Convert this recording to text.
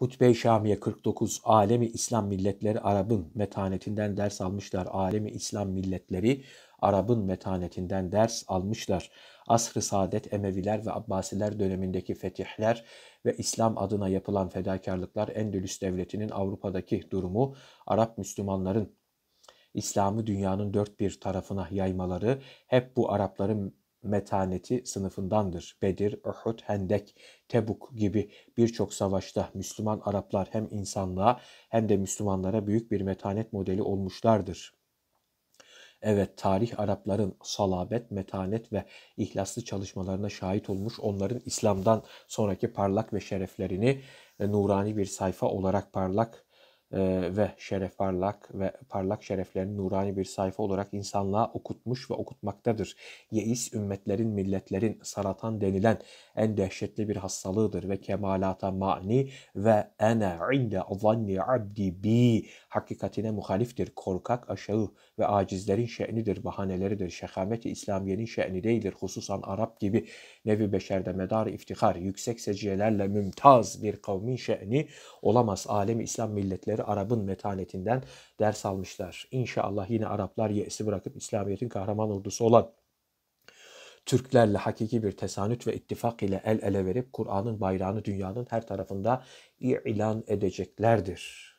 Hutbe-i Şamiye 49 Alemi İslam milletleri Arap'ın metanetinden ders almışlar. Alemi İslam milletleri Arap'ın metanetinden ders almışlar. Asr-ı Saadet Emeviler ve Abbasiler dönemindeki fetihler ve İslam adına yapılan fedakarlıklar Endülüs Devleti'nin Avrupa'daki durumu Arap Müslümanların İslam'ı dünyanın dört bir tarafına yaymaları hep bu Arapların metaneti sınıfındandır. Bedir, Uhud, Hendek, Tebuk gibi birçok savaşta Müslüman Araplar hem insanlığa hem de Müslümanlara büyük bir metanet modeli olmuşlardır. Evet tarih Arapların salabet, metanet ve ihlaslı çalışmalarına şahit olmuş onların İslam'dan sonraki parlak ve şereflerini e, nurani bir sayfa olarak parlak e, ve şeref parlak ve parlak şereflerin nurani bir sayfa olarak insanlığa okutmuş ve okutmaktadır. Yeis ümmetlerin, milletlerin saratan denilen en dehşetli bir hastalığıdır ve kemalata mani ve ene inde zanni abdi bi hakikatine muhaliftir. Korkak, aşağı ve acizlerin şe'nidir, bahaneleridir. Şehameti İslamiyenin şe'ni değildir. Hususan Arap gibi nevi beşerde medar iftihar, yüksek seciyelerle mümtaz bir kavmin şe'ni olamaz. Alemi İslam milletleri Türkler Arap'ın metanetinden ders almışlar. İnşallah yine Araplar yesi bırakıp İslamiyet'in kahraman ordusu olan Türklerle hakiki bir tesanüt ve ittifak ile el ele verip Kur'an'ın bayrağını dünyanın her tarafında ilan edeceklerdir.